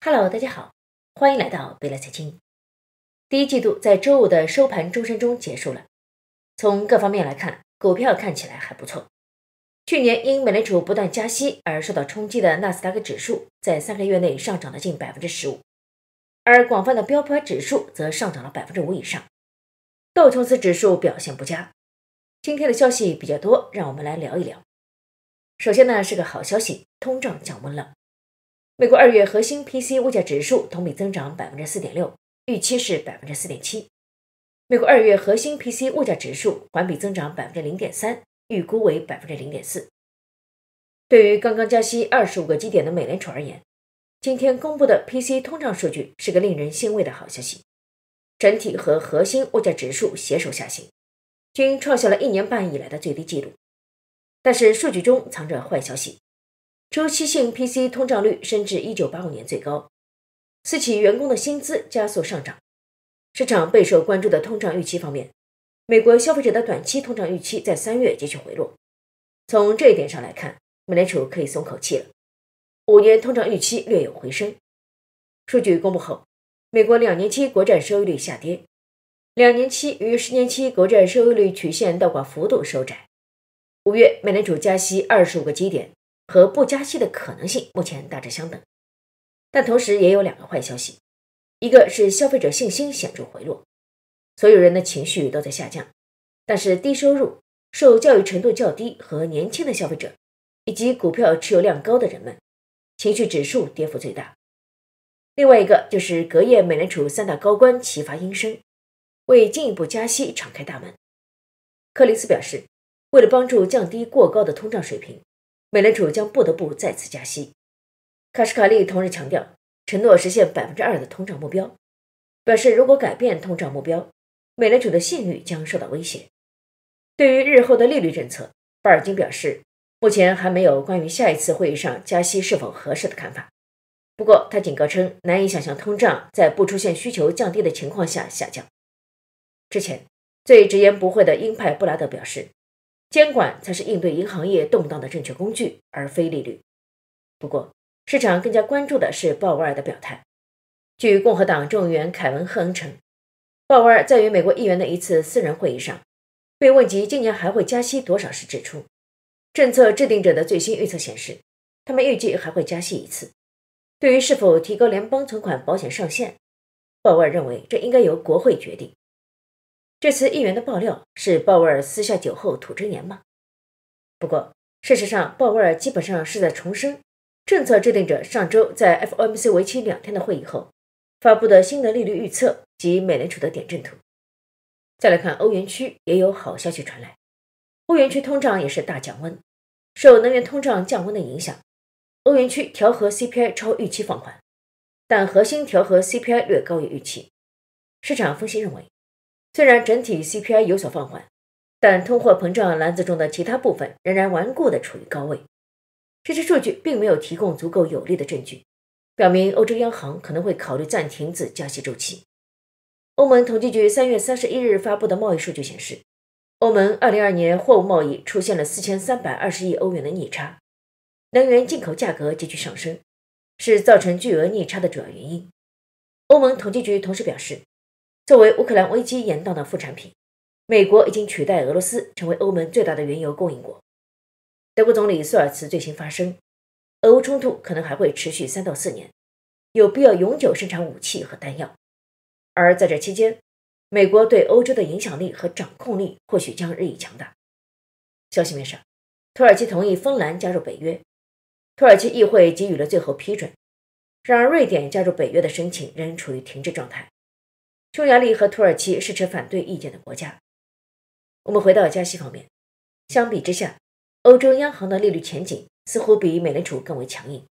Hello，大家好，欢迎来到贝莱财经。第一季度在周五的收盘钟声中结束了。从各方面来看，股票看起来还不错。去年因美联储不断加息而受到冲击的纳斯达克指数，在三个月内上涨了近百分之十五，而广泛的标普指数则上涨了百分之五以上。道琼斯指数表现不佳。今天的消息比较多，让我们来聊一聊。首先呢是个好消息，通胀降温了。美国二月核心 P C 物价指数同比增长百分之四点六，预期是百分之四点七。美国二月核心 P C 物价指数环比增长百分之零点三，预估为百分之零点四。对于刚刚加息二十五个基点的美联储而言，今天公布的 P C 通胀数据是个令人欣慰的好消息，整体和核心物价指数携手下行，均创下了一年半以来的最低纪录。但是数据中藏着坏消息。周期性 PC 通胀率升至一九八五年最高，私企员工的薪资加速上涨。市场备受关注的通胀预期方面，美国消费者的短期通胀预期在三月继续回落。从这一点上来看，美联储可以松口气了。五年通胀预期略有回升。数据公布后，美国两年期国债收益率下跌，两年期与十年期国债收益率曲线倒挂幅度收窄。五月美联储加息二十五个基点。和不加息的可能性目前大致相等，但同时也有两个坏消息，一个是消费者信心显著回落，所有人的情绪都在下降，但是低收入、受教育程度较低和年轻的消费者，以及股票持有量高的人们，情绪指数跌幅最大。另外一个就是隔夜美联储三大高官齐发应声，为进一步加息敞开大门。克林斯表示，为了帮助降低过高的通胀水平。美联储将不得不再次加息。卡什卡利同时强调，承诺实现百分之二的通胀目标，表示如果改变通胀目标，美联储的信誉将受到威胁。对于日后的利率政策，巴尔金表示，目前还没有关于下一次会议上加息是否合适的看法。不过，他警告称，难以想象通胀在不出现需求降低的情况下下降。之前最直言不讳的鹰派布拉德表示。监管才是应对银行业动荡的正确工具，而非利率。不过，市场更加关注的是鲍威尔的表态。据共和党众议员凯文·赫恩称，鲍威尔在与美国议员的一次私人会议上，被问及今年还会加息多少时指出，政策制定者的最新预测显示，他们预计还会加息一次。对于是否提高联邦存款保险上限，鲍威尔认为这应该由国会决定。这次议员的爆料是鲍威尔私下酒后吐真言吗？不过事实上，鲍威尔基本上是在重申政策制定者上周在 FOMC 为期两天的会议后发布的新的利率预测及美联储的点阵图。再来看欧元区，也有好消息传来，欧元区通胀也是大降温，受能源通胀降温的影响，欧元区调和 CPI 超预期放缓，但核心调和 CPI 略高于预期。市场分析认为。虽然整体 C P I 有所放缓，但通货膨胀篮子中的其他部分仍然顽固地处于高位。这些数据并没有提供足够有力的证据，表明欧洲央行可能会考虑暂停次加息周期。欧盟统计局三月三十一日发布的贸易数据显示，欧盟二零二二年货物贸易出现了四千三百二十亿欧元的逆差，能源进口价格急剧上升是造成巨额逆差的主要原因。欧盟统计局同时表示。作为乌克兰危机延宕的副产品，美国已经取代俄罗斯成为欧盟最大的原油供应国。德国总理舒尔茨最新发声，俄乌冲突可能还会持续三到四年，有必要永久生产武器和弹药。而在这期间，美国对欧洲的影响力和掌控力或许将日益强大。消息面上，土耳其同意芬兰加入北约，土耳其议会给予了最后批准。然而，瑞典加入北约的申请仍处于停滞状态。匈牙利和土耳其是持反对意见的国家。我们回到加息方面，相比之下，欧洲央行的利率前景似乎比美联储更为强硬。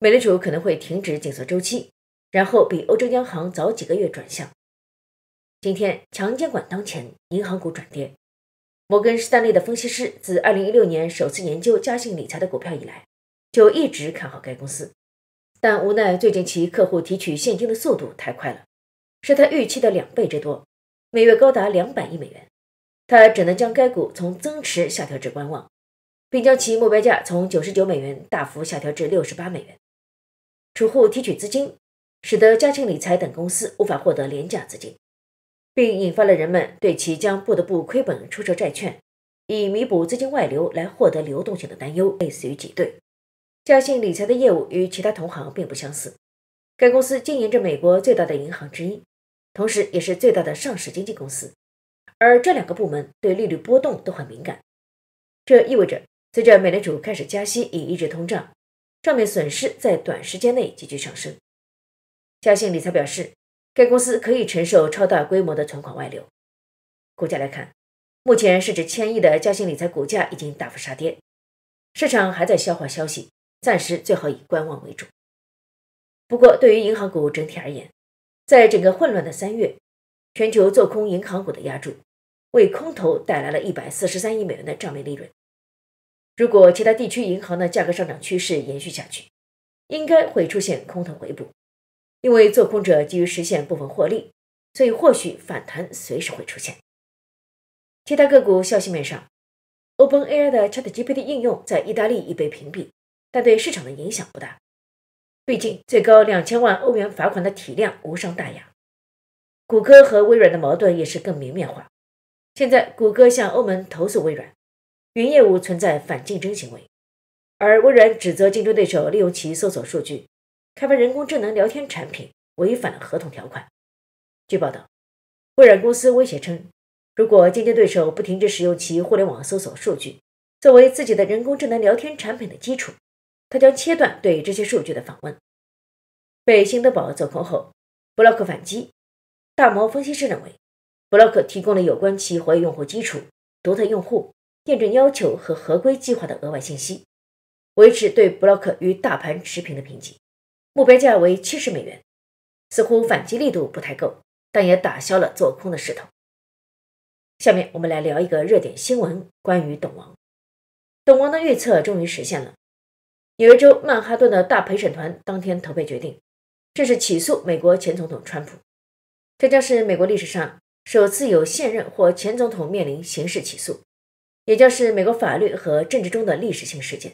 美联储可能会停止紧缩周期，然后比欧洲央行早几个月转向。今天强监管当前，银行股转跌。摩根士丹利的分析师自二零一六年首次研究嘉兴理财的股票以来，就一直看好该公司，但无奈最近其客户提取现金的速度太快了。是他预期的两倍之多，每月高达两百亿美元。他只能将该股从增持下调至观望，并将其目标价从九十九美元大幅下调至六十八美元。储户提取资金，使得嘉庆理财等公司无法获得廉价资金，并引发了人们对其将不得不亏本出售债券，以弥补资金外流来获得流动性的担忧，类似于挤兑。嘉兴理财的业务与其他同行并不相似，该公司经营着美国最大的银行之一。同时，也是最大的上市经纪公司，而这两个部门对利率波动都很敏感，这意味着随着美联储开始加息以抑制通胀，账面损失在短时间内急剧上升。嘉兴理财表示，该公司可以承受超大规模的存款外流。股价来看，目前市值千亿的嘉兴理财股价已经大幅杀跌，市场还在消化消息，暂时最好以观望为主。不过，对于银行股整体而言，在整个混乱的三月，全球做空银行股的压注，为空头带来了一百四十三亿美元的账面利润。如果其他地区银行的价格上涨趋势延续下去，应该会出现空头回补，因为做空者急于实现部分获利，所以或许反弹随时会出现。其他个股消息面上，OpenAI 的 ChatGPT 应用在意大利已被屏蔽，但对市场的影响不大。毕竟，最高两千万欧元罚款的体量无伤大雅。谷歌和微软的矛盾也是更明面化。现在，谷歌向欧盟投诉微软云业务存在反竞争行为，而微软指责竞争对手利用其搜索数据开发人工智能聊天产品违反合同条款。据报道，微软公司威胁称，如果竞争对手不停止使用其互联网搜索数据作为自己的人工智能聊天产品的基础，他将切断对这些数据的访问。被辛德宝做空后，Block 反击。大摩分析师认为，Block 提供了有关其活跃用户基础、独特用户验证要求和合规计划的额外信息，维持对 Block 与大盘持平的评级，目标价为七十美元。似乎反击力度不太够，但也打消了做空的势头。下面我们来聊一个热点新闻，关于懂王。懂王的预测终于实现了。纽约州曼哈顿的大陪审团当天投票决定，正式起诉美国前总统川普。这将是美国历史上首次有现任或前总统面临刑事起诉，也就是美国法律和政治中的历史性事件，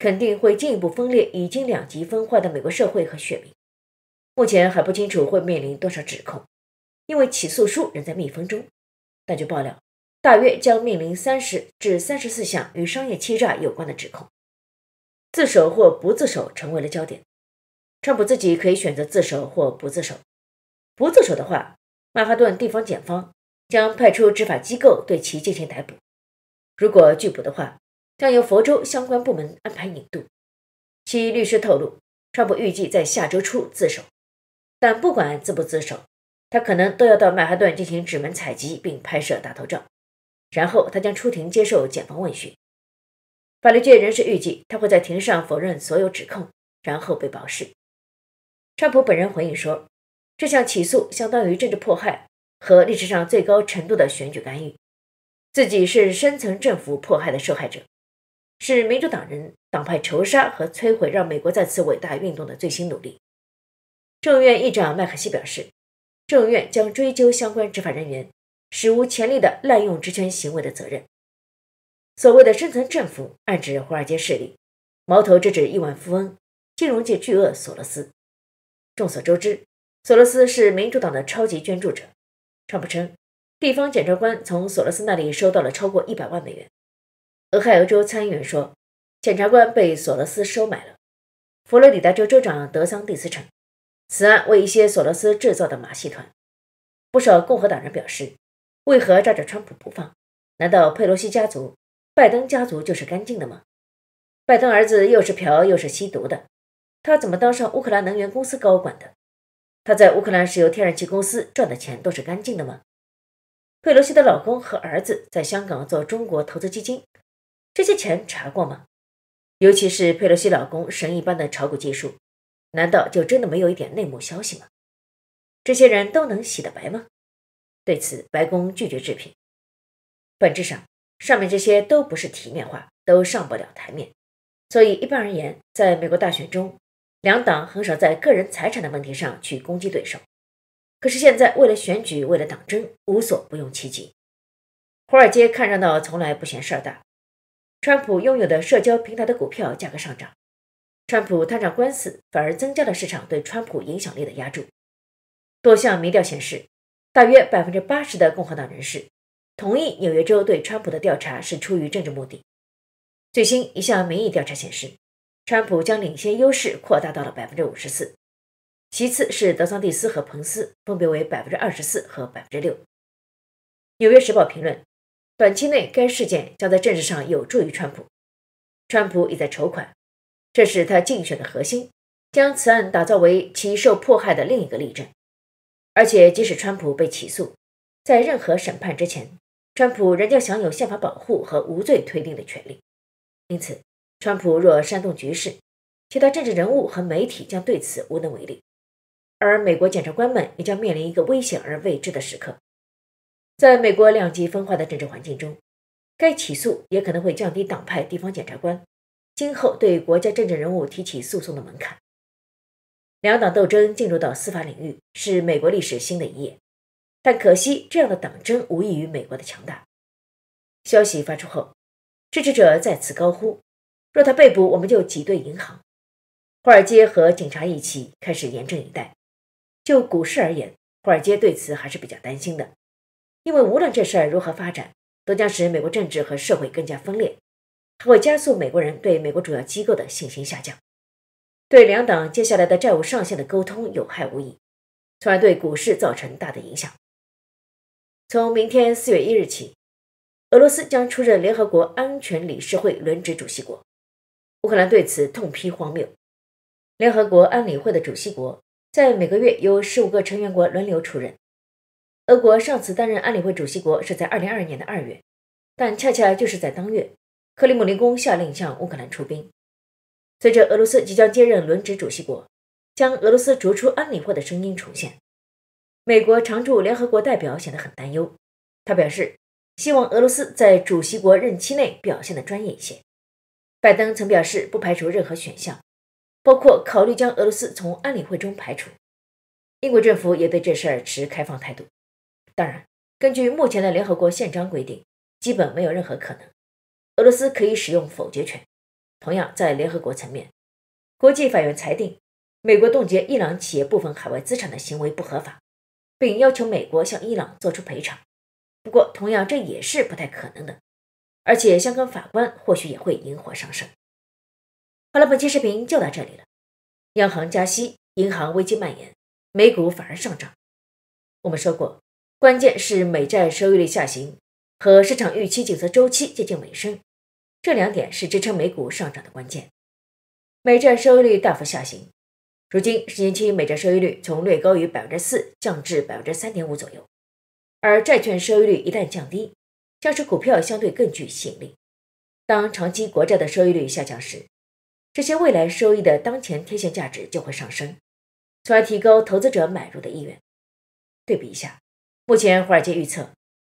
肯定会进一步分裂已经两极分化的美国社会和选民。目前还不清楚会面临多少指控，因为起诉书仍在密封中。但据爆料，大约将面临三十至三十四项与商业欺诈有关的指控。自首或不自首成为了焦点。川普自己可以选择自首或不自首。不自首的话，曼哈顿地方检方将派出执法机构对其进行逮捕。如果拒捕的话，将由佛州相关部门安排引渡。其律师透露，川普预计在下周初自首。但不管自不自首，他可能都要到曼哈顿进行指纹采集并拍摄大头照，然后他将出庭接受检方问询。法律界人士预计，他会在庭上否认所有指控，然后被保释。川普本人回应说：“这项起诉相当于政治迫害和历史上最高程度的选举干预，自己是深层政府迫害的受害者，是民主党人党派仇杀和摧毁让美国再次伟大运动的最新努力。”众院议长麦克锡表示，众院将追究相关执法人员史无前例的滥用职权行为的责任。所谓的深层政府暗指华尔街势力，矛头直指亿万富翁、金融界巨鳄索罗斯。众所周知，索罗斯是民主党的超级捐助者。川普称，地方检察官从索罗斯那里收到了超过一百万美元。俄亥俄州参议员说，检察官被索罗斯收买了。佛罗里达州州长德桑蒂斯称，此案为一些索罗斯制造的马戏团。不少共和党人表示，为何抓着川普不放？难道佩洛西家族？拜登家族就是干净的吗？拜登儿子又是嫖又是吸毒的，他怎么当上乌克兰能源公司高管的？他在乌克兰石油天然气公司赚的钱都是干净的吗？佩洛西的老公和儿子在香港做中国投资基金，这些钱查过吗？尤其是佩洛西老公神一般的炒股技术，难道就真的没有一点内幕消息吗？这些人都能洗得白吗？对此，白宫拒绝置评。本质上。上面这些都不是体面话，都上不了台面。所以一般而言，在美国大选中，两党很少在个人财产的问题上去攻击对手。可是现在为了选举，为了党争，无所不用其极。华尔街看热闹从来不嫌事儿大。川普拥有的社交平台的股票价格上涨，川普摊上官司，反而增加了市场对川普影响力的压注。多项民调显示，大约百分之八十的共和党人士。同意纽约州对川普的调查是出于政治目的。最新一项民意调查显示，川普将领先优势扩大到了百分之五十四，其次是德桑蒂斯和彭斯，分别为百分之二十四和百分之六。《纽约时报》评论，短期内该事件将在政治上有助于川普。川普已在筹款，这是他竞选的核心，将此案打造为其受迫害的另一个例证。而且，即使川普被起诉，在任何审判之前。川普仍将享有宪法保护和无罪推定的权利，因此，川普若煽动局势，其他政治人物和媒体将对此无能为力，而美国检察官们也将面临一个危险而未知的时刻。在美国两极分化的政治环境中，该起诉也可能会降低党派地方检察官今后对国家政治人物提起诉讼的门槛。两党斗争进入到司法领域，是美国历史新的一页。但可惜，这样的党争无异于美国的强大。消息发出后，支持者再次高呼：“若他被捕，我们就挤兑银行。”华尔街和警察一起开始严阵以待。就股市而言，华尔街对此还是比较担心的，因为无论这事儿如何发展，都将使美国政治和社会更加分裂，还会加速美国人对美国主要机构的信心下降，对两党接下来的债务上限的沟通有害无益，从而对股市造成大的影响。从明天四月一日起，俄罗斯将出任联合国安全理事会轮值主席国。乌克兰对此痛批荒谬。联合国安理会的主席国在每个月由十五个成员国轮流出任。俄国上次担任安理会主席国是在二零二二年的二月，但恰恰就是在当月，克里姆林宫下令向乌克兰出兵。随着俄罗斯即将接任轮值主席国，将俄罗斯逐出安理会的声音重现。美国常驻联合国代表显得很担忧，他表示希望俄罗斯在主席国任期内表现的专业一些。拜登曾表示不排除任何选项，包括考虑将俄罗斯从安理会中排除。英国政府也对这事儿持开放态度。当然，根据目前的联合国宪章规定，基本没有任何可能。俄罗斯可以使用否决权。同样在联合国层面，国际法院裁定美国冻结伊朗企业部分海外资产的行为不合法。并要求美国向伊朗做出赔偿，不过同样这也是不太可能的，而且香港法官或许也会引火上身。好了，本期视频就到这里了。央行加息，银行危机蔓延，美股反而上涨。我们说过，关键是美债收益率下行和市场预期政策周期接近尾声，这两点是支撑美股上涨的关键。美债收益率大幅下行。如今，十年期美债收益率从略高于百分之四降至百分之三点五左右，而债券收益率一旦降低，将使股票相对更具吸引力。当长期国债的收益率下降时，这些未来收益的当前贴现价值就会上升，从而提高投资者买入的意愿。对比一下，目前华尔街预测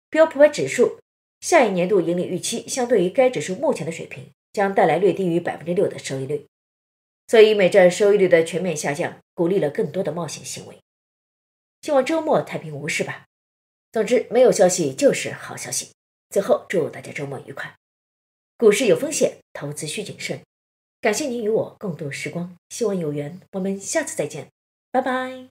标普百指数下一年度盈利预期，相对于该指数目前的水平，将带来略低于百分之六的收益率。所以，美债收益率的全面下降鼓励了更多的冒险行为。希望周末太平无事吧。总之，没有消息就是好消息。最后，祝大家周末愉快。股市有风险，投资需谨慎。感谢您与我共度时光，希望有缘我们下次再见。拜拜。